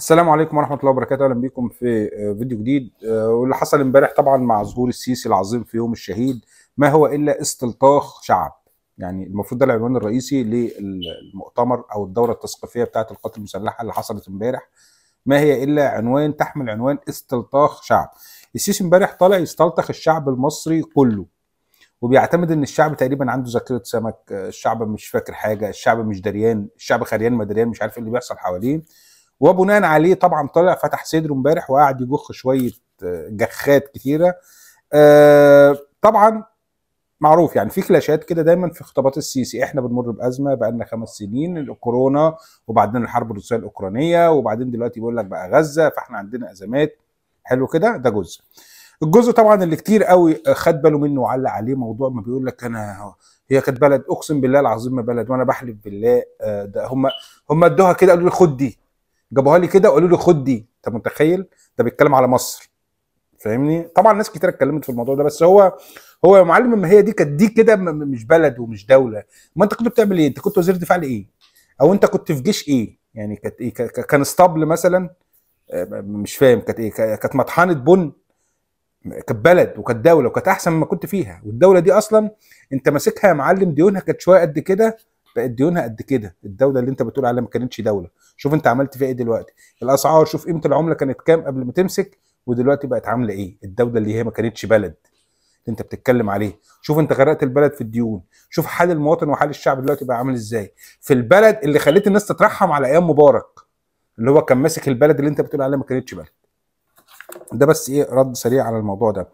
السلام عليكم ورحمه الله وبركاته اهلا بيكم في آه، فيديو جديد آه، واللي حصل امبارح طبعا مع ظهور السيسي العظيم في يوم الشهيد ما هو الا استلطاخ شعب يعني المفروض ده العنوان الرئيسي للمؤتمر او الدوره التثقيفيه بتاعه القوات المسلحه اللي حصلت امبارح ما هي الا عنوان تحمل عنوان استلطاخ شعب السيسي امبارح طالع يستلطخ الشعب المصري كله وبيعتمد ان الشعب تقريبا عنده ذاكره سمك آه، الشعب مش فاكر حاجه الشعب مش دريان الشعب خريان مدريان مش عارف ايه اللي بيحصل حواليه وبناء عليه طبعا طلع فتح صدره امبارح وقعد يجخ شويه آه، جخات كثيره آه، طبعا معروف يعني في كلاشات كده دايما في خطابات السيسي احنا بنمر بازمه بقى لنا خمس سنين الكورونا وبعدين الحرب الروسيه الاوكرانيه وبعدين دلوقتي بيقول لك بقى غزه فاحنا عندنا ازمات حلو كده ده جزء الجزء طبعا اللي كتير قوي آه، خد باله منه وعلق عليه موضوع ما بيقول لك انا هي كانت بلد اقسم بالله العظيم ما بلد وانا بحلف بالله ده هم هم ادوها كده قالوا لي خد دي جابوها لي كده وقالوا لي خد دي انت متخيل ده بيتكلم على مصر فاهمني طبعا ناس كتير اتكلمت في الموضوع ده بس هو هو يا معلم ما هي دي كانت دي كده مش بلد ومش دوله ما انت كنت بتعمل ايه انت كنت وزير دفاع لايه او انت كنت في جيش ايه يعني كانت ايه كان اسطبل مثلا آه، مش فاهم كانت ايه كانت مطحنه بن كانت بلد وكانت دوله وكانت احسن مما كنت فيها والدوله دي اصلا انت ماسكها يا معلم ديونها كانت شويه قد كده بقت ديونها قد كده الدوله اللي انت بتقول عليها ما كانتش دوله شوف انت عملت فيها ايه دلوقتي الاسعار شوف قيمه العمله كانت كام قبل ما تمسك ودلوقتي بقت عامله ايه الدوله اللي هي ما كانتش بلد اللي انت بتتكلم عليه شوف انت غرقت البلد في الديون شوف حال المواطن وحال الشعب دلوقتي بقى عامل ازاي في البلد اللي خليت الناس تترحم على ايام مبارك اللي هو كان ماسك البلد اللي انت بتقول عليها ما كانتش بلد ده بس ايه رد سريع على الموضوع ده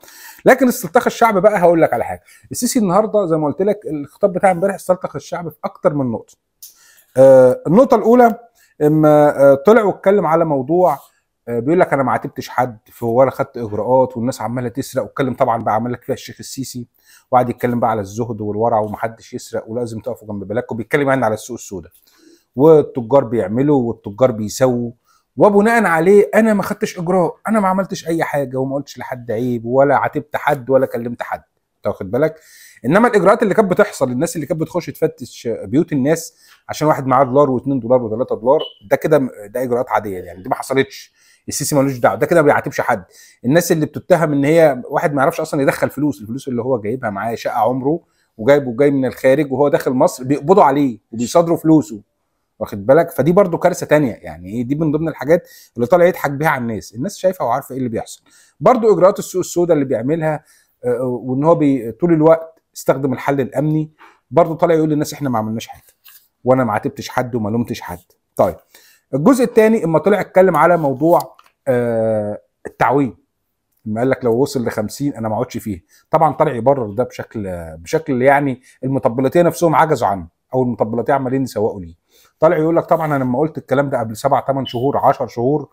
لكن استلطخ الشعب بقى هقول لك على حاجه السيسي النهارده زي ما قلت لك الخطاب بتاع امبارح استلطخ الشعب في اكتر من نقطه آه النقطه الاولى اما آه، طلع واتكلم على موضوع آه، بيقول لك انا ما عاتبتش حد ولا خدت اجراءات والناس عماله تسرق واتكلم طبعا بقى عمال لك فيها الشيخ السيسي وقعد يتكلم بقى على الزهد والورع ومحدش يسرق ولازم تقفوا جنب بلادكم بيتكلم يعني على السوق السوداء والتجار بيعملوا والتجار بيسووا وبناء عليه انا ما خدتش اجراء انا ما عملتش اي حاجه وما قلتش لحد عيب ولا عاتبت حد ولا كلمت حد واخد بالك انما الاجراءات اللي كانت بتحصل الناس اللي كانت بتخش تفتش بيوت الناس عشان واحد معاه دولار و2 دولار و3 دولار ده كده ده اجراءات عاديه يعني دي ما حصلتش السيسي ملوش دعوه ده كده ما بيعاتبش حد الناس اللي بتتهم ان هي واحد ما يعرفش اصلا يدخل فلوس الفلوس اللي هو جايبها معاه شقه عمره وجايبه جاي من الخارج وهو داخل مصر بيقبضوا عليه وبيصادروا فلوسه واخد بالك فدي برضو كارثه تانية يعني ايه دي من ضمن الحاجات اللي طالع يضحك بيها على الناس الناس شايفه وعارفه ايه اللي بيحصل برضو اجراءات السوق السوداء اللي بيعملها آه، آه، وان هو طول الوقت استخدم الحل الامني برضو طالع يقول للناس احنا ما عملناش حاجه وانا ما عاتبتش حد وما لومتش حد طيب الجزء الثاني اما طلع اتكلم على موضوع آه التعويم لما قال لك لو وصل ل 50 انا ما اقعدش فيه طبعا طلع يبرر ده بشكل بشكل يعني المطبلتين نفسهم عجزوا عنه او المطبلتين عمالين يسوقوا ليه طلع يقول لك طبعا انا لما قلت الكلام ده قبل سبع ثمان شهور 10 شهور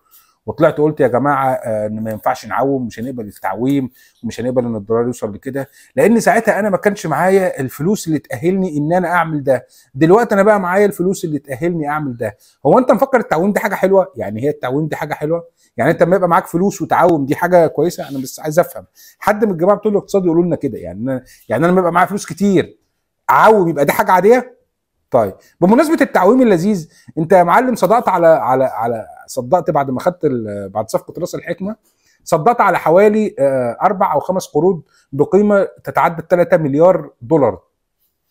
وطلعت قلت يا جماعه آه، ان ما ينفعش نعوم مش هنقبل التعويم ومش هنقبل ان الدولار يوصل لكده لان ساعتها انا ما كانش معايا الفلوس اللي تاهلني ان انا اعمل ده دلوقتي انا بقى معايا الفلوس اللي تاهلني اعمل ده هو انت مفكر التعويم دي حاجه حلوه يعني هي التعويم دي حاجه حلوه يعني انت لما يبقى معاك فلوس وتعوم دي حاجه كويسه انا بس عايز افهم حد من الجماعه بتقول الاقتصاد يقولوا لنا كده يعني أنا يعني انا لما يبقى معايا فلوس كتير اعوم يبقى دي حاجه عاديه طيب بمناسبه التعويم اللذيذ انت يا معلم صدقت على على على صدقت بعد ما خدت بعد صفقه راس الحكمه صدقت على حوالي آه، اربع او خمس قروض بقيمه تتعدى 3 مليار دولار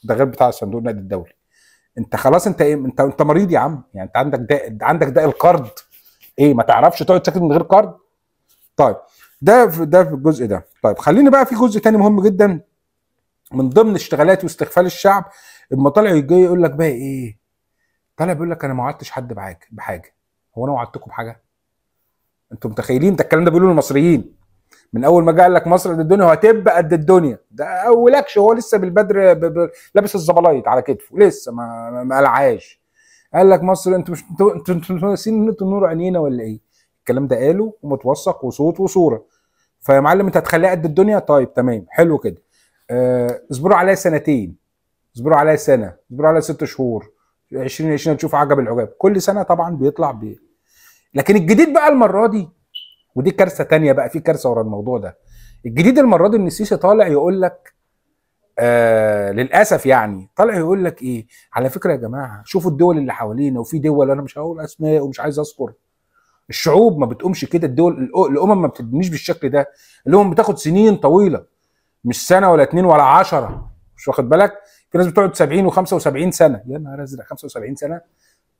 ده غير بتاع صندوق النقد الدولي انت خلاص انت ايه انت انت مريض يا عم يعني انت عندك ده عندك ده القرض ايه ما تعرفش تقعد تاخد من غير قرض طيب ده في ده في الجزء ده طيب خليني بقى في جزء تاني مهم جدا من ضمن اشتغالات واستغفال الشعب اما طلع يجي يقول لك بقى ايه طلع بيقول لك انا ما وعدتش حد بحاجه بحاجه هو انا وعدتكم بحاجه انتوا متخيلين ده الكلام ده بيقولوه المصريين من اول ما جه قال لك مصر قد الدنيا وهتبقى قد الدنيا ده اولكش هو لسه بالبدر ب... ب... لابس الزبلايط على كتفه لسه ما ما قلعاش قال لك مصر انتوا مش انتوا انتوا انتوا ناسيين انتوا نور عينينا ولا ايه الكلام ده قاله ومتوثق وصوت وصوره فيا معلم انت هتخليها قد الدنيا طيب تمام حلو كده آه، اصبروا عليا سنتين اصبروا عليا سنه اصبروا عليا ست شهور 2020 هتشوف عجب العجاب كل سنه طبعا بيطلع بي لكن الجديد بقى المره دي ودي كارثه تانية بقى في كارثه ورا الموضوع ده الجديد المره دي ان السيسي طالع يقول لك آه للاسف يعني طالع يقول لك ايه على فكره يا جماعه شوفوا الدول اللي حوالينا وفي دول انا مش هقول اسماء ومش عايز اذكر الشعوب ما بتقومش كده الدول الامم ما بتبنيش بالشكل ده الامم بتاخد سنين طويله مش سنه ولا اتنين ولا عشرة مش واخد بالك في ناس بتقعد 70 و75 سنه يا نهار ازرق 75 سنه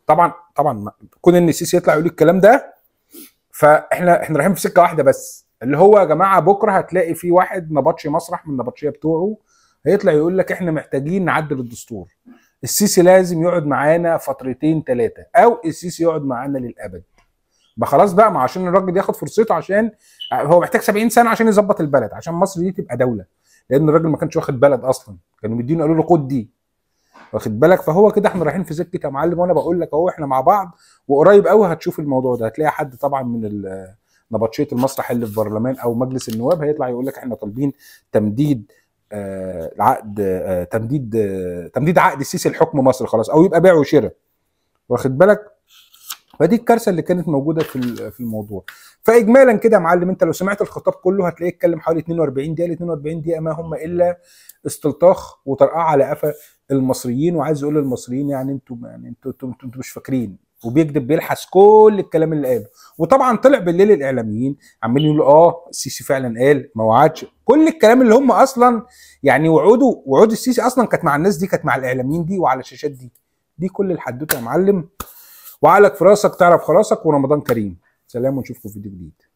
طبعا طبعا كون ان السيسي يطلع يقول الكلام ده فاحنا احنا رايحين في سكه واحده بس اللي هو يا جماعه بكره هتلاقي في واحد نبطشي مسرح من النبطشيه بتوعه هيطلع يقول لك احنا محتاجين نعدل الدستور السيسي لازم يقعد معانا فترتين ثلاثه او السيسي يقعد معانا للابد ما خلاص بقى ما عشان الراجل ياخد فرصته عشان هو محتاج 70 سنه عشان يظبط البلد عشان مصر دي تبقى دوله لان الراجل ما كانش واخد بلد اصلا كانوا مدينه قالوا له خد دي واخد بالك فهو كده احنا رايحين في سكه يا معلم وانا بقول لك اهو احنا مع بعض وقريب قوي هتشوف الموضوع ده هتلاقي حد طبعا من نبطشيه المسرح اللي في برلمان او مجلس النواب هيطلع يقول لك احنا طالبين تمديد آه، العقد آه، تمديد آه، تمديد عقد السيسي لحكم مصر خلاص او يبقى بيع وشراء واخد بالك فدي الكارثه اللي كانت موجوده في في الموضوع فاجمالا كده يا معلم انت لو سمعت الخطاب كله هتلاقيه اتكلم حوالي 42 دقيقه 42 دقيقه ما هم الا استلطاخ وطرقعه على قفا المصريين وعايز يقول للمصريين يعني انتوا يعني انتوا انتم مش فاكرين وبيكذب بيلحس كل الكلام اللي قاله وطبعا طلع بالليل الاعلاميين عمالين يقولوا اه السيسي فعلا قال ما وعدش كل الكلام اللي هم اصلا يعني وعوده وعود السيسي اصلا كانت مع الناس دي كانت مع الاعلاميين دي وعلى الشاشات دي دي كل الحدوته يا معلم وعقلك في راسك تعرف خلاصك ورمضان كريم سلام ونشوفكم في فيديو جديد